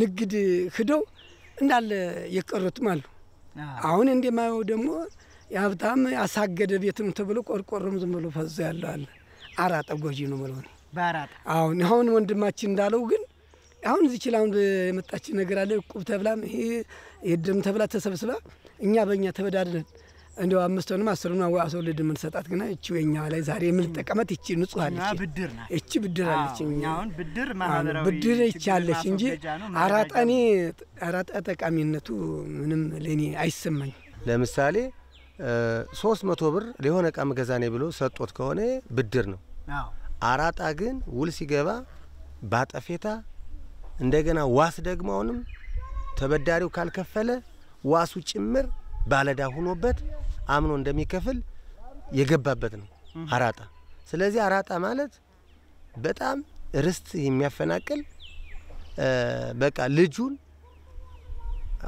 ንግድ ሂደው እንዳለ የቀሩትም አሉ። አሁን እንደማየው ደግሞ የሀብታም ያሳገደ ቤት ነው ተብሎ ቆርቆሮም ዝም ብሎ ፈዞ ያለው አለ። አራጣ ጎጂ ነው ብለው ነው አሁን አሁን ወንድማችን እንዳለው ግን አሁን እዚች አሁን የመጣችን ነገር አለ። ቁብ ተብላም ይሄ የደም ተብላ ተሰብስባ እኛ በእኛ ተበዳድረን እንደው አምስቱንም አስሩን አስወልድ የምንሰጣት ግና እቺ የኛዋ ላይ ዛሬ የምንጠቀመት እቺ ንጹህ አለች። ብድር ናት እቺ ብድር አለች። አሁን ብድር ማህበራዊ ብድር እቺ አለች እንጂ አራጣኔ አራጣ ጠቃሚነቱ ምንም ለእኔ አይሰማኝ። ለምሳሌ ሶስት መቶ ብር ለሆነ እቃ ምገዛኔ ብሎ ሰጦት ከሆነ ብድር ነው። አራጣ ግን ውል ሲገባ ባጠፌታ እንደገና ዋስ ደግሞ አሁንም ተበዳሪው ካልከፈለ ዋሱ ጭምር ባለዳ ሁኖበት አምኖ እንደሚከፍል የገባበት ነው አራጣ። ስለዚህ አራጣ ማለት በጣም ርስት የሚያፈናቅል በቃ ልጁን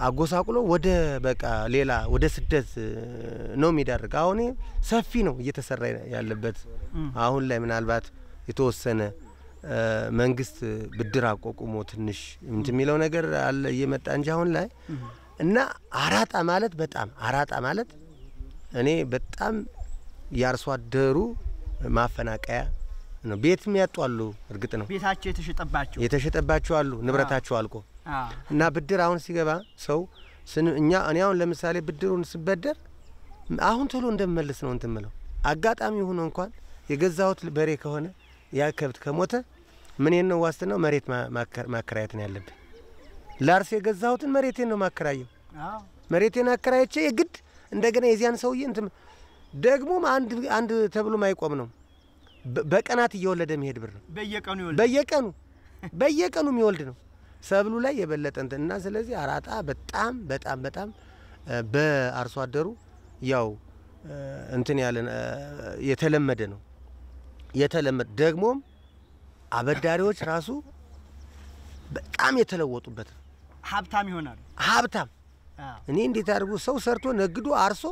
አጎሳቁሎ ወደ በቃ ሌላ ወደ ስደት ነው የሚዳርግ። አሁን ሰፊ ነው እየተሰራ ያለበት። አሁን ላይ ምናልባት የተወሰነ መንግስት ብድር አቋቁሞ ትንሽ እንትን የሚለው ነገር አለ እየመጣ እንጂ አሁን ላይ እና አራጣ ማለት በጣም አራጣ ማለት እኔ በጣም የአርሶ አደሩ ማፈናቀያ ነው። ቤትም ያጧሉ። እርግጥ ነው ቤታቸው የተሸጠባቸው የተሸጠባቸው አሉ፣ ንብረታቸው አልቆ እና ብድር አሁን ሲገባ ሰው እኛ እኔ አሁን ለምሳሌ ብድሩን ስበደር አሁን ቶሎ እንደምመልስ ነው እንትን ምለው አጋጣሚ ሆኖ እንኳን የገዛሁት በሬ ከሆነ ያ ከብት ከሞተ ምን ነው ዋስትናው? መሬት ማከራየት ነው ያለብን። ላርስ የገዛሁትን መሬቴን ነው ማከራየው። መሬቴን አከራየቼ የግድ እንደገና የዚያን ሰውዬ እንትን ደግሞም አንድ አንድ ተብሎ ማይቆም ነው። በቀናት እየወለደ መሄድ ብር ነው። በየቀኑ በየቀኑ በየቀኑ የሚወልድ ነው። ሰብሉ ላይ የበለጠ እንትን እና ስለዚህ አራጣ በጣም በጣም በጣም በአርሶ አደሩ ያው እንትን ያለ የተለመደ ነው የተለመደ ደግሞም አበዳሪዎች ራሱ በጣም የተለወጡበት ነው። ሀብታም ይሆናሉ። ሀብታም እኔ እንዴት አድርጎ ሰው ሰርቶ ነግዶ አርሶ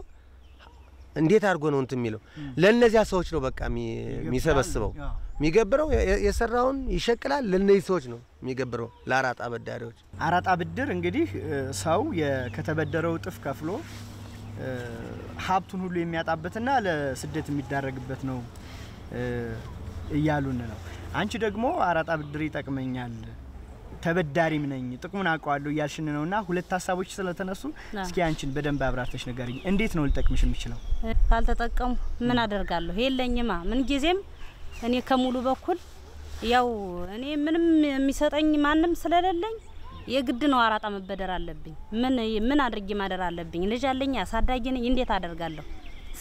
እንዴት አድርጎ ነው እንትን የሚለው? ለእነዚያ ሰዎች ነው በቃ የሚሰበስበው የሚገብረው። የሰራውን ይሸቅላል። ለእነዚህ ሰዎች ነው የሚገብረው፣ ለአራጣ በዳሪዎች። አራጣ ብድር እንግዲህ ሰው ከተበደረው እጥፍ ከፍሎ ሀብቱን ሁሉ የሚያጣበትና ለስደት የሚዳረግበት ነው እያሉን ነው። አንቺ ደግሞ አራጣ ብድር ይጠቅመኛል ተበዳሪም ነኝ ጥቅሙን አውቀዋለሁ እያልሽን ነው እና ሁለት ሀሳቦች ስለተነሱ እስኪ አንቺን በደንብ አብራርተሽ ንገሪኝ። እንዴት ነው ልጠቅምሽ የምችለው? ካልተጠቀሙ ምን አደርጋለሁ? የለኝማ። ምን ጊዜም እኔ ከሙሉ በኩል ያው እኔ ምንም የሚሰጠኝ ማንም ስለሌለኝ የግድ ነው አራጣ መበደር አለብኝ። ምን ምን አድርጌ ማደር አለብኝ? ልጅ አለኝ፣ አሳዳጊ ነኝ። እንዴት አደርጋለሁ?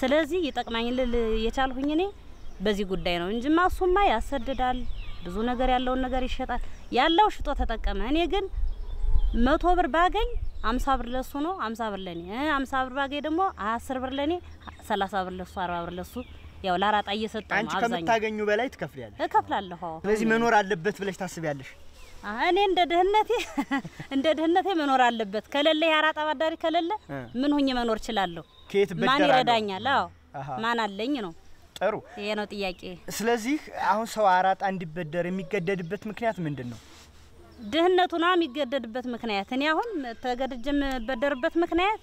ስለዚህ ይጠቅማኝ ልል የቻልሁኝ እኔ በዚህ ጉዳይ ነው እንጂማ እሱማ ያሰድዳል ብዙ ነገር ያለውን ነገር ይሸጣል። ያለው ሽጦ ተጠቀመ። እኔ ግን መቶ ብር ባገኝ አምሳ ብር ለሱ ነው፣ አምሳ ብር ለኔ። አምሳ ብር ባገኝ ደግሞ አስር ብር ለኔ፣ ሰላሳ ብር ለሱ፣ አርባ ብር ለሱ ያው ላራጣ እየሰጠ አንቺ ከምታገኙ በላይ ትከፍላለሽ። እከፍላለሁ። ስለዚህ መኖር አለበት ብለሽ ታስቢያለሽ? እኔ እንደ ድህነቴ እንደ ድህነቴ መኖር አለበት። ከሌለ የአራጣ ባዳሪ ከሌለ ምን ሁኜ መኖር እችላለሁ? ማን ይረዳኛል? አዎ ማን አለኝ ነው ጥሩ። ይሄ ነው ጥያቄ። ስለዚህ አሁን ሰው አራጣ እንዲበደር የሚገደድበት ምክንያት ምንድን ነው? ድህነቱ ነው የሚገደድበት ምክንያት። እኔ አሁን ተገድጄ የምበደርበት ምክንያት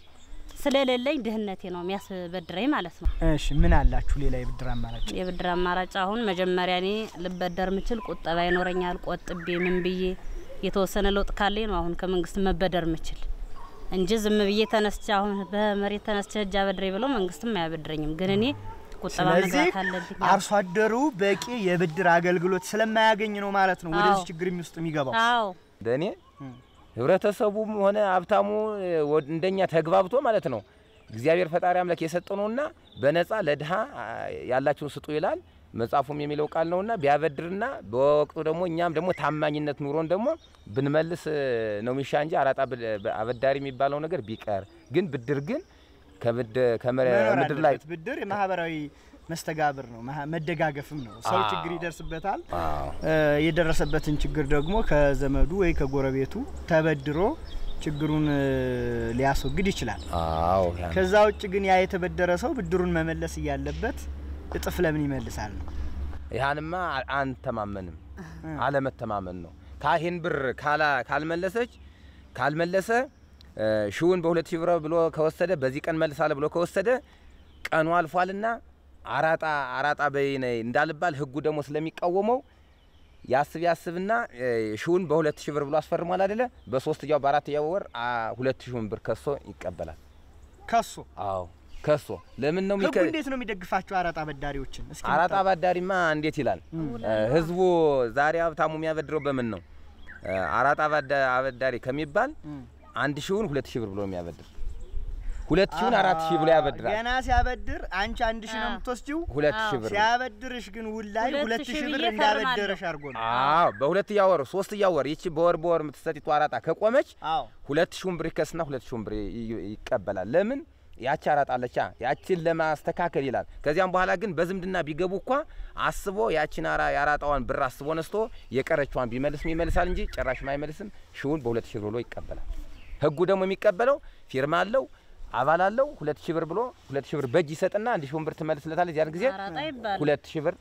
ስለሌለኝ ድህነቴ ነው የሚያስበድረኝ ማለት ነው። እሺ ምን አላችሁ ሌላ የብድር አማራጭ? የብድር አማራጭ አሁን መጀመሪያ እኔ ልበደር ምችል ቁጠባ ይኖረኛል። ቆጥቤ ምን ብዬ የተወሰነ ለውጥ ካለኝ ነው አሁን ከመንግስት መበደር ምችል እንጂ ዝም ብዬ ተነስቼ አሁን በመሬት ተነስቼ እጅ አበድሬ ብለው መንግስትም አያበድረኝም። ግን እኔ ቁጠባ መግባት አለብኝ። አርሶ አደሩ በቂ የብድር አገልግሎት ስለማያገኝ ነው ማለት ነው ወደዚህ ችግር ውስጥ የሚገባው። አዎ እንደኔ ህብረተሰቡም ሆነ ሀብታሙ እንደኛ ተግባብቶ ማለት ነው እግዚአብሔር ፈጣሪ አምላክ የሰጠው ነውና በነፃ ለድሃ ያላቸውን ስጡ ይላል መጽሐፉም የሚለው ቃል ነውና ቢያበድርና በወቅቱ ደግሞ እኛም ደግሞ ታማኝነት ኑሮን ደግሞ ብንመልስ ነው ሚሻ እንጂ አራጣ አበዳሪ የሚባለው ነገር ቢቀር ግን ብድር ግን ከምድር ላይ ብድር የማህበራዊ መስተጋብር ነው፣ መደጋገፍም ነው። ሰው ችግር ይደርስበታል። የደረሰበትን ችግር ደግሞ ከዘመዱ ወይ ከጎረቤቱ ተበድሮ ችግሩን ሊያስወግድ ይችላል። ከዛ ውጭ ግን ያ የተበደረ ሰው ብድሩን መመለስ እያለበት እጥፍ ለምን ይመልሳል ነው። ይህንማ አንተማመንም፣ አለመተማመን ነው። ካሂን ብር ካልመለሰች ካልመለሰ ሺውን በሁለት ሺህ ብር ብሎ ከወሰደ በዚህ ቀን መልሳለ ብሎ ከወሰደ ቀኑ አልፏልና አራጣ አራጣ በይነ እንዳልባል ህጉ ደግሞ ስለሚቃወመው ያስብ ያስብና ሺውን በሁለት ሺህ ብር ብሎ አስፈርሟል አይደለ? በሶስተኛው በአራተኛው ወር ሁለት ሺውን ብር ከሶ ይቀበላል። ከሶ አዎ ከሶ ለምን ነው ህጉ እንዴት ነው የሚደግፋቸው አራጣ አበዳሪዎችን? አራጣ አበዳሪማ እንዴት ይላል ህዝቡ። ዛሬ ሀብታሙ የሚያበድረው በምን ነው? አራጣ አበዳሪ ከሚባል አንድ ሺውን ሁለት ሺህ ብር ብሎ የሚያበድር ሁለት ሺውን አራት ሺህ ብሎ ያበድራል። ገና ሲያበድር አንቺ አንድ ሺህ ነው የምትወስጂው፣ ሁለት ሺህ ብር ሲያበድርሽ ግን ውል ላይ ሁለት ሺህ ብር እንዳበደረሽ አድርጎ ነው። አዎ በሁለት እያወሩ ሶስት እያወር ይቺ በወር በወር የምትሰጢቱ አራጣ ከቆመች ሁለት ሺውን ብር ይከስና ሁለት ሺውን ብር ይቀበላል። ለምን ያቺ አራጣለቻ ያቺን ለማስተካከል ይላል። ከዚያም በኋላ ግን በዝምድና ቢገቡ እኳ አስቦ ያቺን አራ ያራጣዋን ብር አስቦ ነስቶ የቀረችዋን ቢመልስም ይመልሳል እንጂ ጭራሽ አይመልስም። ሽውን በሁለት ሺህ ብር ብሎ ይቀበላል። ህጉ ደግሞ የሚቀበለው ፊርማ አለው አባል አለው። ሁለት ሺህ ብር ብሎ ሁለት ሺህ ብር በእጅ ይሰጥና አንድ ሺህ ብር ትመልስለታለች። ያን ጊዜ ሁለት ሺህ ብር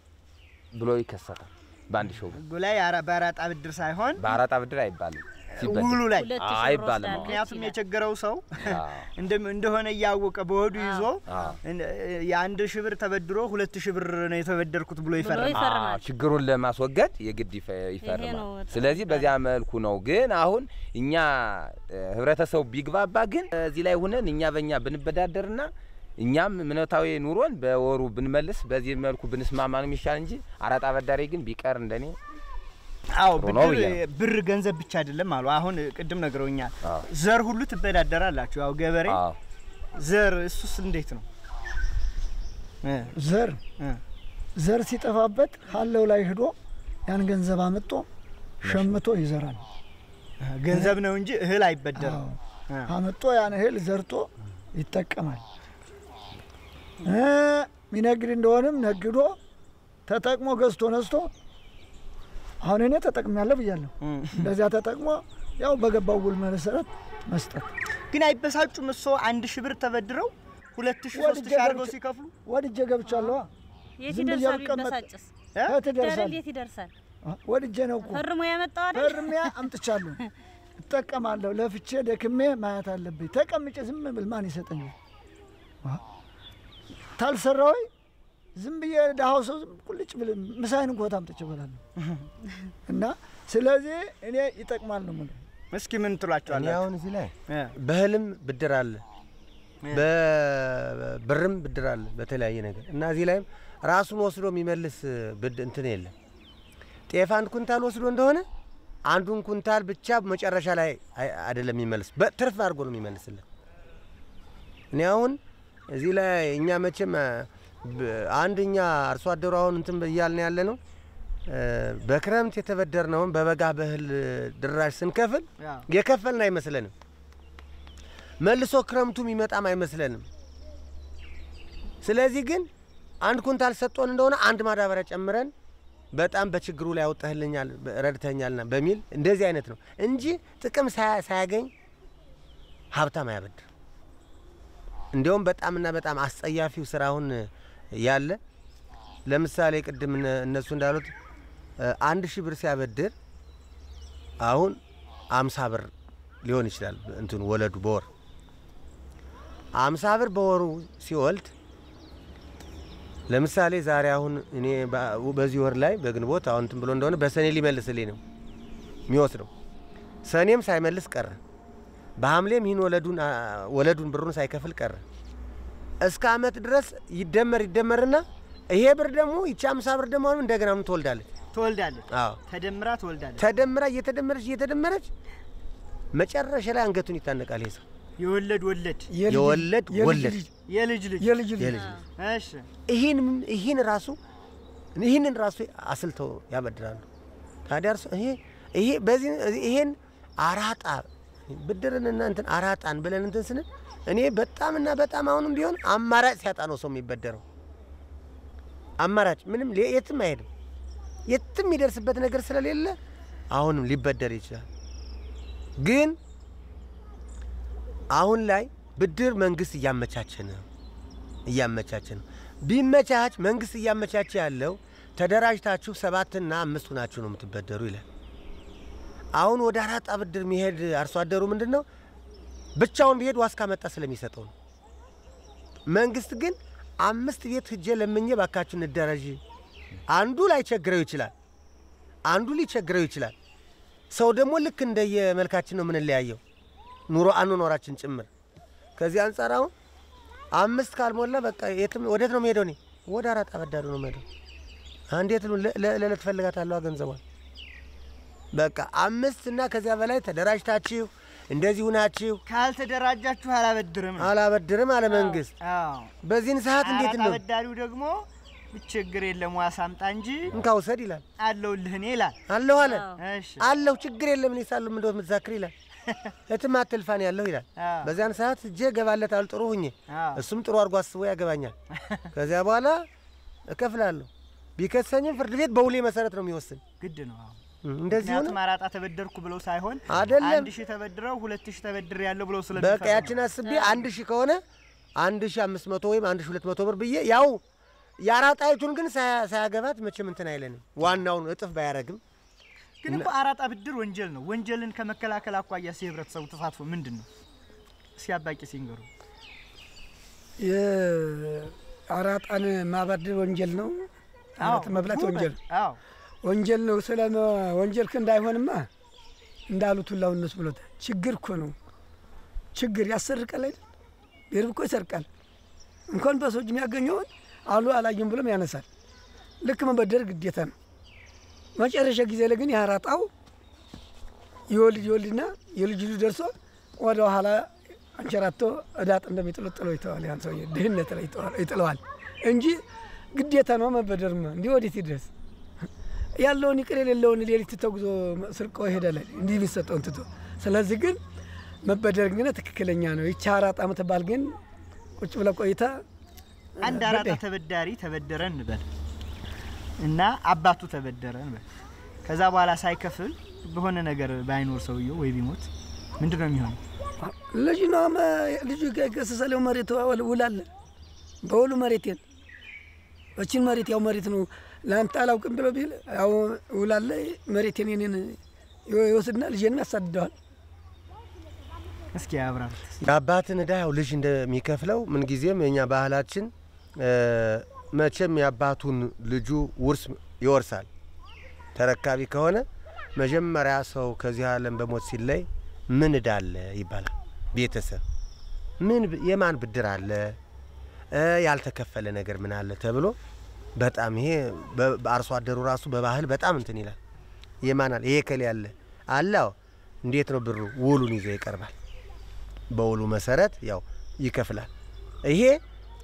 ብሎ ይከሰታል። በአንድ ሺህ ብር ህጉ ላይ በአራጣ ብድር ሳይሆን በአራጣ ብድር አይባልም። ውሉ ላይ አይባልም። ምክንያቱም የቸገረው ሰው እንደሆነ እያወቀ በወዱ ይዞ የአንድ ሺህ ብር ተበድሮ ሁለት ሺህ ብር ነው የተበደርኩት ብሎ ይፈርማል። ችግሩን ለማስወገድ የግድ ይፈርማል። ስለዚህ በዚያ መልኩ ነው። ግን አሁን እኛ ህብረተሰቡ ቢግባባ ግን እዚህ ላይ ሁነን እኛ በእኛ ብንበዳደርና እኛም እምነታዊ ኑሮን በወሩ ብንመልስ በዚህ መልኩ ብንስማማ ነው የሚሻል እንጂ አራጣ በዳሪ ግን ቢቀር እንደኔ አዎ ብድር ብር ገንዘብ ብቻ አይደለም አሉ። አሁን ቅድም ነግረውኛል። ዘር ሁሉ ትበዳደራላችሁ። ያው ገበሬ ዘር፣ እሱስ እንዴት ነው ዘር ዘር ሲጠፋበት ሀለው ላይ ሂዶ ያን ገንዘብ አመጦ ሸምቶ ይዘራል። ገንዘብ ነው እንጂ እህል አይበደርም። አመጦ ያን እህል ዘርቶ ይጠቀማል። ሚነግድ እንደሆንም ነግዶ ተጠቅሞ ገዝቶ ነስቶ አሁን እኔ ተጠቅሜያለሁ ብያለሁ። እንደዚያ ተጠቅሞ ያው በገባው ውል መሰረት መስጠት። ግን አይበሳጩ ምሶ አንድ ሺህ ብር ተበድረው ሁለት ሺህ ሶስት ሺህ አድርገው ሲከፍሉ ወድጄ ገብቻለሁ። የት ይደርሳል? ቢበሳጭስ ደረል የት ይደርሳል? ወድጄ ነው እኮ ፈርሞ ያመጣው አይደል? ፈርሜ አምጥቻለሁ። እጠቀማለሁ። ለፍቼ ደክሜ ማየት አለብኝ። ተቀምጬ ዝም ብል ማን ይሰጠኛል? ታልሰራሁኝ ዝም ብዬ ድሀው ሰው ቁልጭ ብል ምሳይን እንኳ ታምጥቼ እበላለሁ። እና ስለዚህ እኔ ይጠቅማል ነው የምልህ። እስኪ ምን ትሏቸዋለህ? አሁን እዚህ ላይ በህልም ብድር አለ፣ በብርም ብድር አለ፣ በተለያየ ነገር እና እዚህ ላይም ራሱን ወስዶ የሚመልስ ብድ እንትን የለም። ጤፍ አንድ ኩንታል ወስዶ እንደሆነ አንዱን ኩንታል ብቻ መጨረሻ ላይ አይደለም የሚመልስ፣ በትርፍ አድርጎ ነው የሚመልስልን። እኔ አሁን እዚህ ላይ እኛ መቼም አንደኛ አርሶ አደሩ አሁን እንትን እያልን ያለ ነው። በክረምት የተበደርነውን በበጋ በእህል ድራሽ ስንከፍል የከፈልን አይመስለንም። መልሶ ክረምቱ የሚመጣም አይመስለንም። ስለዚህ ግን አንድ ኩንታል ሰጥቶን እንደሆነ አንድ ማዳበሪያ ጨምረን በጣም በችግሩ ላይ አውጥተህልኛል፣ ረድተኛልና በሚል እንደዚህ አይነት ነው እንጂ ጥቅም ሳያገኝ ሀብታም አያበድር። እንዲያውም በጣምና በጣም አስጸያፊው ስራውን ያለ ለምሳሌ ቅድም እነሱ እንዳሉት አንድ ሺህ ብር ሲያበድር አሁን አምሳ ብር ሊሆን ይችላል እንትን ወለዱ በወር አምሳ ብር በወሩ ሲወልድ ለምሳሌ ዛሬ አሁን እኔ በዚህ ወር ላይ በግንቦት አሁን እንትን ብሎ እንደሆነ በሰኔ ሊመልስልኝ ነው የሚወስደው። ሰኔም ሳይመልስ ቀረ። በሐምሌም ይህን ወለዱን ብሩን ሳይከፍል ቀረ። እስከ አመት ድረስ ይደመር ይደመርና ይሄ ብር ደግሞ ይቺ አምሳ ብር ደግሞ አሁን እንደገና ምን ትወልዳለች ትወልዳለች። አዎ ተደምራ ትወልዳለች። ተደምራ እየተደመረች እየተደመረች መጨረሻ ላይ አንገቱን ይታነቃል ይሄ ሰው የወለድ ወለድ የወለድ ወለድ የልጅ ልጅ የልጅ ልጅ። እሺ ይሄን ይሄን ራሱ ይህንን ራሱ አስልተው ያበድራሉ። ታዲያ እርሱ ይሄ ይሄ በዚህ ይሄን አራጣ ብድርን እንትን አራጣን ብለን እንትን ስንል እኔ በጣም እና በጣም አሁንም ቢሆን አማራጭ ሲያጣ ነው ሰው የሚበደረው። አማራጭ ምንም የትም አይሄድም፣ የትም የሚደርስበት ነገር ስለሌለ አሁንም ሊበደር ይችላል። ግን አሁን ላይ ብድር መንግስት እያመቻቸ ነው እያመቻቸ ነው። ቢመቻች መንግስት እያመቻቸ ያለው ተደራጅታችሁ ሰባትና አምስቱ ናችሁ ነው የምትበደሩ ይላል። አሁን ወደ አራጣ ብድር የሚሄድ አርሶ አደሩ ምንድን ነው ብቻውን ቢሄድ ዋስካ መጣ ስለሚሰጠው ነው። መንግስት ግን አምስት ቤት ህጀ ለምኜ ባካችሁ እንደራጅ። አንዱ ላይቸግረው ይችላል፣ አንዱ ሊቸግረው ይችላል። ሰው ደግሞ ልክ እንደየመልካችን ነው የምንለያየው፣ ኑሮ አኗኗራችን ጭምር። ከዚህ አንጻር አሁን አምስት ካልሞላ በቃ የትም ወዴት ነው የምሄደው? እኔ ወደ አራጣ በዳሉ ነው የምሄደው። አንዴት ለለ አለዋ ገንዘቧን በቃ አምስት እና ከዚያ በላይ ተደራጅታችሁ እንደዚህ ሁናችሁ ካልተደራጃችሁ አላበድርም አላበድርም አለ መንግስት። በዚህን ሰዓት እንዴት ነው? አበዳሪው ደግሞ ችግር የለም ዋስ አምጣ እንጂ እንካ ውሰድ ይላል። አለሁልህ እኔ ይላል። አለሁ አለ አለሁ፣ ችግር የለም እኔ ሳለሁ ምንድነው የምትዛክር ይላል። እትም አትልፋን ያለሁ ይላል። በዚያን ሰዓት እጄ አሉ ጥሩ ሁኜ፣ እሱም ጥሩ አድርጎ አስቦ ያገባኛል። ከዚያ በኋላ እከፍላለሁ። ቢከሰኝም ፍርድ ቤት በውሌ መሰረት ነው የሚወስን። ግድ ነው እንደዚህ ነው። አራጣ ተበደርኩ ብለው ሳይሆን አይደለም፣ አንድ ሺህ ተበድረው ሁለት ሺህ ተበድር ያለው ብለው ስለዚህ በቃ ያችን አስቤ አንድ ሺህ ከሆነ አንድ ሺህ አምስት መቶ ወይም አንድ ሺህ ሁለት መቶ ብር ብዬ ያው የአራጣይቱን ግን ሳያገባት መቼም እንትን አይለንም። ዋናውን እጥፍ ባያረግም ግን እኮ አራጣ ብድር ወንጀል ነው። ወንጀልን ከመከላከል አኳያ ሲ ህብረተሰቡ ተሳትፎ ምንድን ነው? እስኪ አባቂ ሲንገሩ የአራጣን ማበደር ወንጀል ነው። መብላት ወንጀል ወንጀል ነው ስለ ወንጀልክ እንዳይሆንማ እንዳሉት ሁላው እነሱ ብሎት ችግር እኮ ነው ችግር ያሰርቃል አይደል? ብሔርም እኮ ይሰርቃል። እንኳን በሰው እጅ የሚያገኘውን አሉ አላየም ብሎም ያነሳል። ልክ መበደር ግዴታ ነው። መጨረሻ ጊዜ ላይ ግን ያራጣው ይወልድ ይወልድና የልጅ ልጅ ደርሶ ወደ ኋላ አንቸራቶ እዳጥ እንደሚጥሉት ጥሎ ይተዋል። ያን ሰውዬ ድህነት ላይ ይጥለዋል እንጂ ግዴታ ነው መበደርማ። እንዲህ ወዴት ይድረስ? ያለውን ይቅር የሌለውን ሌሊት ተጉዞ ስርቆ ይሄዳል። እንዲህ የሚሰጠውን ትቶ ስለዚህ ግን መበደር ግን ትክክለኛ ነው። ይቻ አራት ዓመት ባል ግን ቁጭ ብለ ቆይታ አንድ አራጣ ተበዳሪ ተበደረ እንበል እና አባቱ ተበደረ እንበል። ከዛ በኋላ ሳይከፍል በሆነ ነገር ባይኖር ሰውየው ወይ ቢሞት ምንድን ነው የሚሆነው? ልጅ ነው ልጁ ገሰሰለው መሬት ውላለ በሁሉ መሬቴን እችን መሬት ያው መሬት ነው ለአንተ አላውቅም ብሎ ቢል ያው ውላለ መሬት የኔን ይወስድና ልጄንም ያሳድደዋል። እስኪ አብራም የአባትን እዳ ያው ልጅ እንደሚከፍለው ምንጊዜም የኛ ባህላችን መቼም የአባቱን ልጁ ውርስ ይወርሳል። ተረካቢ ከሆነ መጀመሪያ ሰው ከዚህ ዓለም በሞት ሲለይ ምን እዳ አለ ይባላል። ቤተሰብ ምን የማን ብድር አለ፣ ያልተከፈለ ነገር ምን አለ ተብሎ በጣም ይሄ አርሶ አደሩ ራሱ በባህል በጣም እንትን ይላል። የማናል ይሄ ከል ያለ አላው እንዴት ነው ብሩ? ውሉን ይዞ ይቀርባል። በውሉ መሰረት ያው ይከፍላል። ይሄ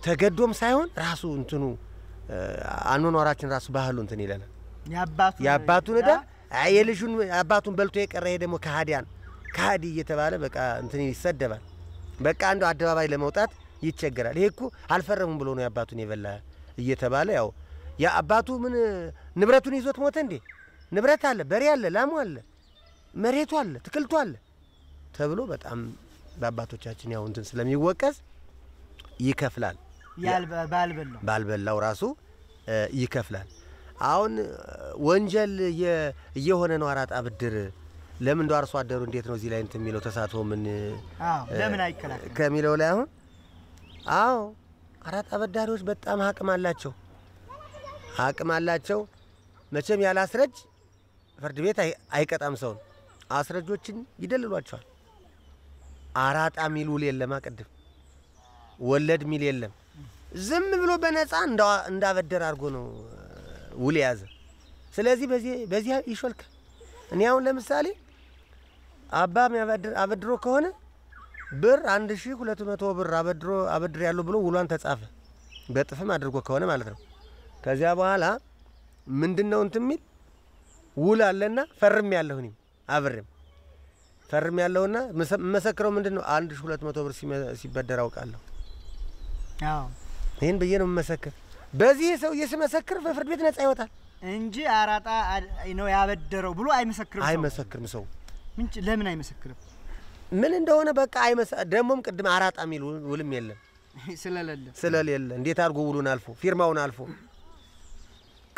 ተገዶም ሳይሆን ራሱ እንትኑ አኗኗራችን ራሱ ባህሉ እንትን ይለናል። የአባቱን እዳ የልጁን አባቱን በልቶ የቀረ ይሄ ደግሞ ከሃዲያን ከሃዲ እየተባለ በቃ እንትን ይሰደባል። በቃ አንዱ አደባባይ ለመውጣት ይቸገራል። ይሄ እኮ አልፈረሙም ብሎ ነው የአባቱን የበላ እየተባለ ያው ያ አባቱ ምን ንብረቱን ይዞት ሞተ እንዴ? ንብረት አለ፣ በሬ አለ፣ ላሙ አለ፣ መሬቱ አለ፣ ትክልቱ አለ ተብሎ በጣም በአባቶቻችን ያው እንትን ስለሚወቀስ ይከፍላል። ባልበላው ራሱ ይከፍላል። አሁን ወንጀል እየሆነ ነው አራጣ ብድር ለምን እንደ አርሶ አደሩ እንዴት ነው እዚህ ላይ እንትን የሚለው ተሳትፎ ምን ከሚለው ላይ አሁን አዎ አራት አበዳሪዎች በጣም አቅም አላቸው አቅም አላቸው። መቼም ያለ አስረጅ ፍርድ ቤት አይቀጣም ሰውን። አስረጆችን ይደልሏቸዋል። አራጣ ሚል ውል የለም፣ አቅድም ወለድ ሚል የለም። ዝም ብሎ በነፃ እንዳበደር አድርጎ ነው ውል የያዘ። ስለዚህ በዚህ ይሾልከ እኔ አሁን ለምሳሌ አባ አበድሮ ከሆነ ብር አንድ ሺ ሁለት መቶ ብር አበድሮ አበድር ያለው ብሎ ውሏን ተጻፈ በጥፍም አድርጎ ከሆነ ማለት ነው። ከዚያ በኋላ ምንድን ነው እንትን የሚል ውል አለና ፈርም ያለሁ እኔም አብሬም ፈርም ያለሁና መሰክረው ምንድን ነው አንድ ሺህ ሁለት መቶ ብር ሲበደር አውቃለሁ። ይህን ብዬ ነው የምመሰክር። በዚህ ሰውዬ ስመሰክር በፍርድ ቤት ነጻ ይወጣል እንጂ አራጣ ነው ያበደረው ብሎ አይመሰክርም። አይመሰክርም ሰው ለምን አይመሰክርም? ምን እንደሆነ በቃ አይመስ ደግሞም ቅድም አራጣ የሚል ውልም የለም ስለሌለ ስለሌለ እንዴት አድርጎ ውሉን አልፎ ፊርማውን አልፎ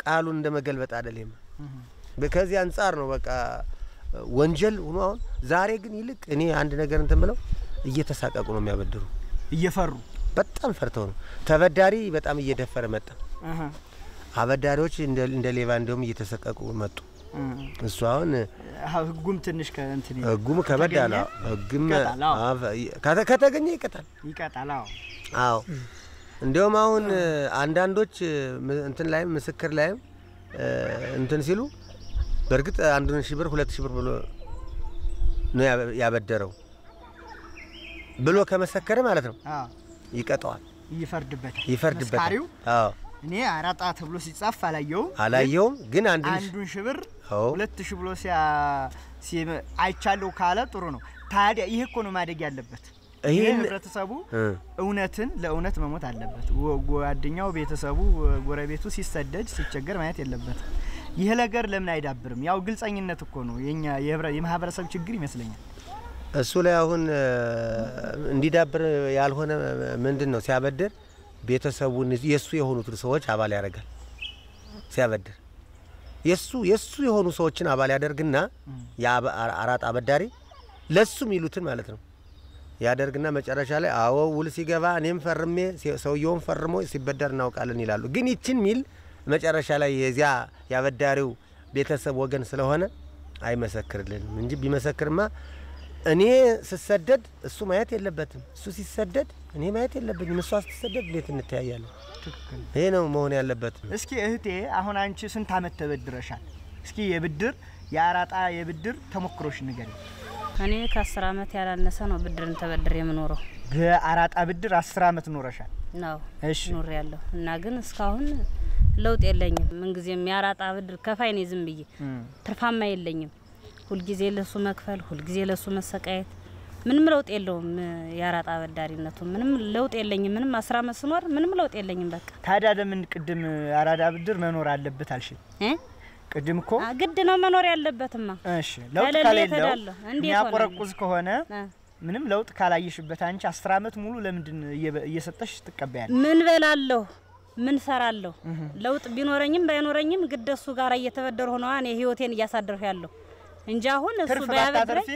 ቃሉን እንደ መገልበጥ አይደለም። ከዚህ አንጻር ነው በቃ ወንጀል ሆኖ አሁን ዛሬ ግን ይልቅ እኔ አንድ ነገር እንትን ብለው እየተሳቀቁ ነው የሚያበድሩ እየፈሩ በጣም ፈርተው ነው። ተበዳሪ በጣም እየደፈረ መጣ። አበዳሪዎች እንደ ሌባ እንደውም እየተሰቀቁ መጡ። እሱ አሁን ህጉም ትንሽ ከእንትን ህጉም ከበድ አለ። ህግም ከተገኘ ይቀጣል ይቀጣል። አዎ አዎ። እንዲሁም አሁን አንዳንዶች እንትን ላይም ምስክር ላይም እንትን ሲሉ በእርግጥ አንዱን ሺህ ብር ሁለት ሺህ ብር ብሎ ነው ያበደረው ብሎ ከመሰከረ ማለት ነው ይቀጠዋል፣ ይፈርድበታል ይፈርድበታል። አዎ እኔ አራጣ ተብሎ ሲጻፍ አላየውም አላየውም፣ ግን አንዱን ሽብር ሁለት ሺህ ብሎ አይቻለሁ ካለ ጥሩ ነው። ታዲያ ይህ እኮ ነው ማደግ ያለበት። ይህ ህብረተሰቡ እውነትን ለእውነት መሞት አለበት። ጓደኛው፣ ቤተሰቡ፣ ጎረቤቱ ሲሰደድ ሲቸገር ማየት የለበትም። ይህ ነገር ለምን አይዳብርም? ያው ግልጸኝነት እኮ ነው የኛ የማህበረሰብ ችግር ይመስለኛል። እሱ ላይ አሁን እንዲዳብር ያልሆነ ምንድን ነው ሲያበድር ቤተሰቡን የእሱ የሆኑትን ሰዎች አባል ያደርጋል። ሲያበድር የሱ የሱ የሆኑ ሰዎችን አባል ያደርግና የአራጣ አበዳሪ ለሱ የሚሉትን ማለት ነው ያደርግና መጨረሻ ላይ አዎ ውል ሲገባ እኔም ፈርሜ ሰውየውን ፈርሞ ሲበደር እናውቃለን ይላሉ። ግን ይችን ሚል መጨረሻ ላይ የዚያ ያበዳሪው ቤተሰብ ወገን ስለሆነ አይመሰክርልንም እንጂ ቢመሰክርማ እኔ ስሰደድ እሱ ማየት የለበትም። እሱ ሲሰደድ እኔ ማየት የለብኝም። እሷ ስትሰደብ እንዴት እንተያያለን? ይሄ ነው መሆን ያለበት። እስኪ እህቴ፣ አሁን አንቺ ስንት አመት ተበድረሻል? እስኪ የብድር የአራጣ የብድር ተሞክሮሽ ንገሪ። እኔ ከአስር አመት ያላነሰ ነው ብድርን ተበድር የምኖረው። በአራጣ ብድር አስር አመት ኖረሻል? ነው እሺ፣ ኖር ያለሁ እና ግን እስካሁን ለውጥ የለኝም። ምንጊዜም የአራጣ ብድር ከፋይ ዝም ብዬ ትርፋማ የለኝም። ሁልጊዜ ለሱ መክፈል፣ ሁልጊዜ ለሱ መሰቃየት ምንም ለውጥ የለውም። የአራጣ አበዳሪነቱ ምንም ለውጥ የለኝም። ምንም አስራ አመት ስኖር ምንም ለውጥ የለኝም። በቃ ታዲያ ለምን ቅድም አራዳ ብድር መኖር አለበት አልሽ? ቅድም እኮ ግድ ነው መኖር ያለበትማ። እሺ ለውጥ ከሌለው የሚያቆረቁዝ ከሆነ ምንም ለውጥ ካላየሽበት አንቺ አስር አመት ሙሉ ለምንድን እየሰጠሽ ትቀበያለሽ? ምን በላለሁ ምን ሰራለሁ? ለውጥ ቢኖረኝም ባይኖረኝም ግደሱ ጋር እየተበደርሁ ሆነዋ እኔ ህይወቴን እያሳደርሁ ያለሁ። እንጂ አሁን እሱ ባያበድረኝ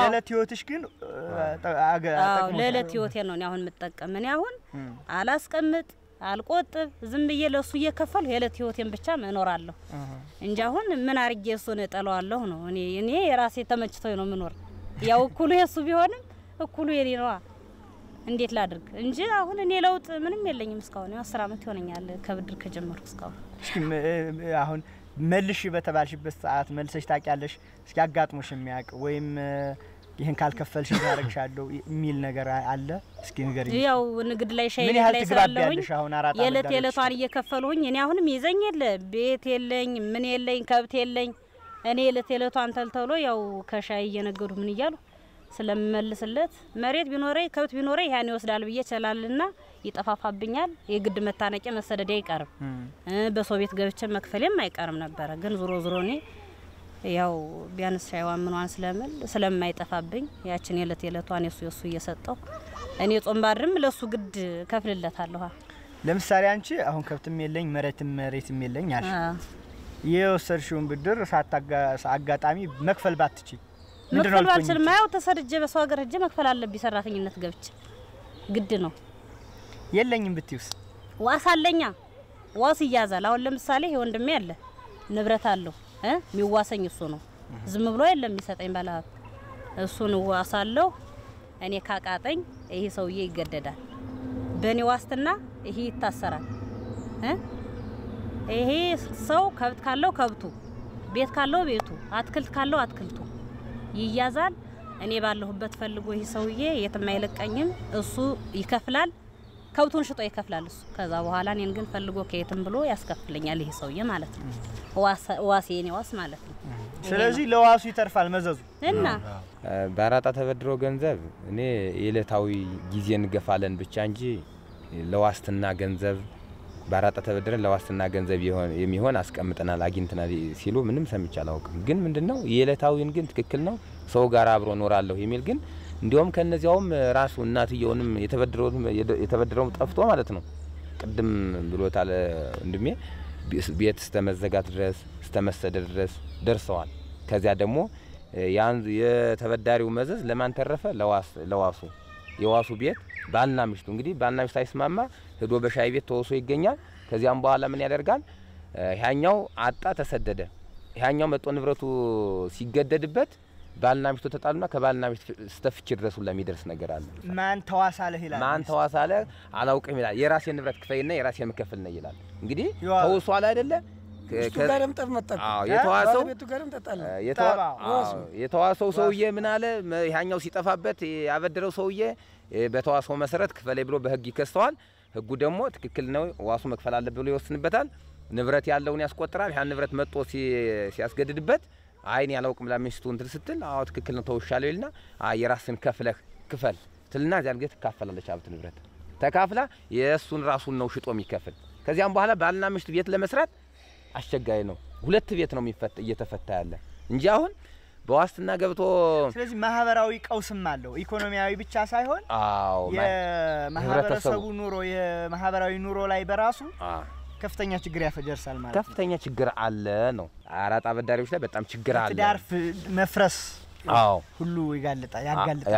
ለዕለት ህይወትሽ ግን አዎ ለዕለት ህይወቴ ነው እኔ አሁን የምጠቀም። እኔ አሁን አላስቀምጥ አልቆጥብ ዝም ብዬ ለሱ እየከፈልኩ የዕለት ህይወቴን ብቻ እኖራለሁ እንጂ አሁን ምን አርጌ እሱን እጠለዋለሁ ነው። እኔ እኔ የራሴ ተመችቶኝ ነው ምኖር። ያው እኩሉ የሱ ቢሆንም እኩሉ የኔ ነዋ። እንዴት ላድርግ እንጂ አሁን እኔ ለውጥ ምንም የለኝም እስካሁን። ያው አስር አመት ይሆነኛል ከብድር ከጀመርኩ እስካሁን አሁን መልሽ በተባልሽበት ሰዓት መልሰሽ ታውቂያለሽ? እስኪ አጋጥሞሽ የሚያውቅ ወይም ይህን ካልከፈልሽ ታደርግሻለሁ የሚል ነገር አለ? እስኪ ንገር። ያው ንግድ ላይ ሻይ ላይ ስላለሁኝ ትግባቢያለሽ? አሁን አራጣ የእለት የእለቷን እየከፈልሁኝ እኔ አሁንም ይዘኝ የለ ቤት የለኝ ምን የለኝ ከብት የለኝ እኔ የእለት የእለቷን ተልተሎ ያው ከሻይ እየነገዱ ምን እያሉ ስለምመልስለት መሬት ቢኖረኝ ከብት ቢኖረኝ ያን ይወስዳል ብዬ ይችላልና ይጠፋፋብኛል። የግድ መታነቂያ መሰደዴ አይቀርም፣ በሰው ቤት ገብቼ መክፈሌም አይቀርም ነበረ። ግን ዞሮ ዞሮ እኔ ያው ቢያንስ ሻይዋን ምኗን ስለምል ስለማይጠፋብኝ ያችን የለት የለቷን የሱ የሱ እየሰጠው እኔ ጾም ባድርም ለሱ ግድ ከፍልለታለሁ። ለምሳሌ አንቺ አሁን ከብትም የለኝ መሬትም መሬትም የለኝ አልሽ የወሰድሽውን ብድር አጋጣሚ መክፈል ባትችል መክፈል ባልችልም ያው ተሰርጄ በሰው ሀገር ሄጄ መክፈል አለብኝ። ሰራተኝነት ገብቼ ግድ ነው። የለኝም ብትይውስ? ዋስ አለኛ። ዋስ ይያዛል። አሁን ለምሳሌ ይሄ ወንድሜ አለ ንብረት አለው እ የሚዋሰኝ እሱ ነው። ዝም ብሎ የለም የሚሰጠኝ ባለሀብት። እሱን ዋሳለሁ እኔ ካቃጠኝ ይሄ ሰውዬ ይገደዳል። በእኔ ዋስትና ይሄ ይታሰራል። ይሄ ሰው ከብት ካለው ከብቱ፣ ቤት ካለው ቤቱ፣ አትክልት ካለው አትክልቱ ይያዛል። እኔ ባለሁበት ፈልጎ ይህ ሰውዬ የትም አይለቀኝም። እሱ ይከፍላል፣ ከብቱን ሽጦ ይከፍላል እሱ። ከዛ በኋላ እኔን ግን ፈልጎ ከየትም ብሎ ያስከፍለኛል ይህ ሰውዬ ማለት ነው። ዋሴ የኔ ዋስ ማለት ነው። ስለዚህ ለዋሱ ይተርፋል መዘዙ እና በአራጣ ተበድሮ ገንዘብ እኔ የዕለታዊ ጊዜ እንገፋለን ብቻ እንጂ ለዋስትና ገንዘብ በአራጣ ተበድረን ለዋስትና ገንዘብ የሚሆን አስቀምጠናል አግኝተናል ሲሉ ምንም ሰምቼ አላውቅም። ግን ምንድን ነው የዕለታዊን ግን ትክክል ነው ሰው ጋር አብሮ ኖራለሁ የሚል ግን እንዲሁም ከነዚያውም ራሱ እናትየውንም የተበድረውም ጠፍቶ ማለት ነው ቅድም ብሎታል ወንድሜ ቤት እስተ ድረስ እስተ ድረስ ደርሰዋል። ከዚያ ደግሞ የተበዳሪው መዘዝ ለማን ተረፈ? ለዋሱ የዋሱ ቤት ባልና ሚስቱ እንግዲህ ባልና ሚስቱ አይስማማ ሄዶ በሻይ ቤት ተወሶ ይገኛል። ከዚያም በኋላ ምን ያደርጋል? ያኛው አጣ ተሰደደ። ያኛው መጦ ንብረቱ ሲገደድበት ባልና ሚስቱ ተጣሉና ከባልና ሚስት ስተፍች ድረስ ሁላ ነገር አለ። ማን ተዋሳለህ ይላል። ማን ተዋሳለህ አላውቅም ይላል። የራሴን ንብረት ክፈይና የራሴን ምከፍል ነው ይላል። እንግዲህ ተውሷል አይደለ ጋርም ጠብ መጣ። የተዋሰው ሰውዬ ምን አለ? ያኛው ሲጠፋበት ያበደረው ሰውዬ በተዋሰው መሰረት ክፈለኝ ብሎ በህግ ይከሰዋል። ህጉ ደግሞ ትክክል ነው ዋሱ መክፈል አለበት ብሎ ይወስንበታል። ንብረት ያለውን ያስቆጥራል። ያን ንብረት መጥቶ ሲያስገድድበት አይን ያላውቅም ለሚስቱ እንትን ስትል አዎ ትክክል ነው ተውሻለሁ ይልና የራስን ከፍለህ ክፈል ትልና እዚያን ጊዜ ትካፈላለች ሀብት ንብረት ተካፍላ የእሱን ራሱን ነው ሽጦ የሚከፍል። ከዚያም በኋላ ባልና ምሽት ቤት ለመስራት አስቸጋሪ ነው። ሁለት ቤት ነው እየተፈታ ያለ እንጂ አሁን በዋስትና ገብቶ ስለዚህ ማህበራዊ ቀውስም አለው። ኢኮኖሚያዊ ብቻ ሳይሆን የማህበረሰቡ ኑሮ የማህበራዊ ኑሮ ላይ በራሱ ከፍተኛ ችግር ያፈጀርሳል ማለት ነው። ከፍተኛ ችግር አለ ነው። አራጣ አበዳሪዎች ላይ በጣም ችግር አለ። ትዳር መፍረስ አዎ ሁሉ ይጋልጣል ያጋልጣል።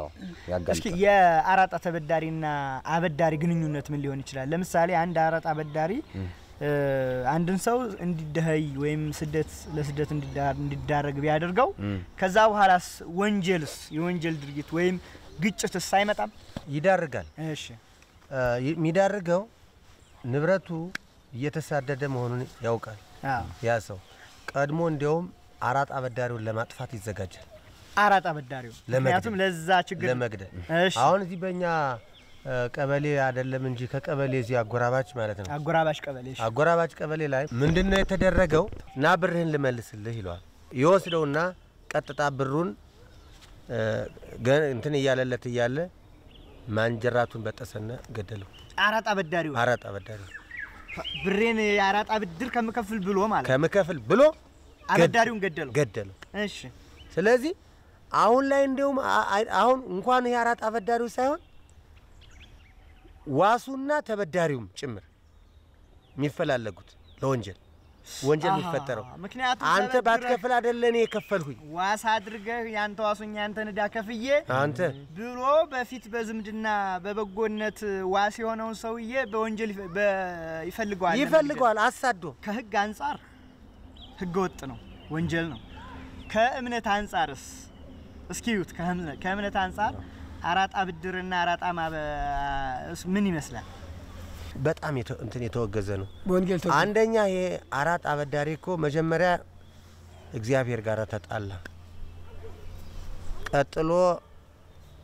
አዎ ያጋልጣል። እስኪ የአራጣ ተበዳሪና አበዳሪ ግንኙነት ምን ሊሆን ይችላል? ለምሳሌ አንድ አራጣ አበዳሪ አንድን ሰው እንዲደህይ ወይም ስደት ለስደት እንዲዳረግ ቢያደርገው ከዛ በኋላስ ወንጀልስ የወንጀል ድርጊት ወይም ግጭትስ አይመጣም? ይዳርጋል። እሺ፣ የሚዳርገው ንብረቱ እየተሳደደ መሆኑን ያውቃል ያ ሰው። ቀድሞ እንዲያውም አራጣ አበዳሪውን ለማጥፋት ይዘጋጃል። አራጣ አበዳሪው ምክንያቱም ለዛ ችግር ለመግደል። አሁን እዚህ በእኛ ቀበሌ አይደለም እንጂ ከቀበሌ እዚህ አጎራባች ማለት ነው። አጎራባች ቀበሌ አጎራባች ቀበሌ ላይ ምንድነው የተደረገው? ና ብርህን ልመልስልህ ይሏል። ይወስደውና ቀጥታ ብሩን እንትን እያለለት እያለ ማንጀራቱን በጠሰና ገደለው። አራጣ አበዳሪው አራጣ አበዳሪው ብሬን የአራጣ ብድር ከምከፍል ብሎ ማለት ከምከፍል ብሎ አበዳሪውን ገደለው ገደለው። እሺ፣ ስለዚህ አሁን ላይ እንዲሁም አሁን እንኳን የአራጣ አበዳሪው ሳይሆን ዋሱና ተበዳሪውም ጭምር የሚፈላለጉት ለወንጀል ወንጀል የሚፈጠረው አንተ ባትከፍል አይደለ እኔ የከፈልሁኝ ዋስ አድርገህ ያንተ ዋሱኛ ያንተ ንዳ ከፍዬ አንተ ብሎ በፊት በዝምድና በበጎነት ዋስ የሆነውን ሰውዬ በወንጀል ይፈልገዋል ይፈልገዋል አሳዶ ከህግ አንጻር ህገ ወጥ ነው፣ ወንጀል ነው። ከእምነት አንጻርስ እስኪዩት ከእምነት አንጻር አራጣ ብድርና አራጣ ምን ይመስላል? በጣም እንትን የተወገዘ ነው። በወንጌል አንደኛ ይሄ አራጣ አበዳሪ እኮ መጀመሪያ እግዚአብሔር ጋር ተጣላ፣ ቀጥሎ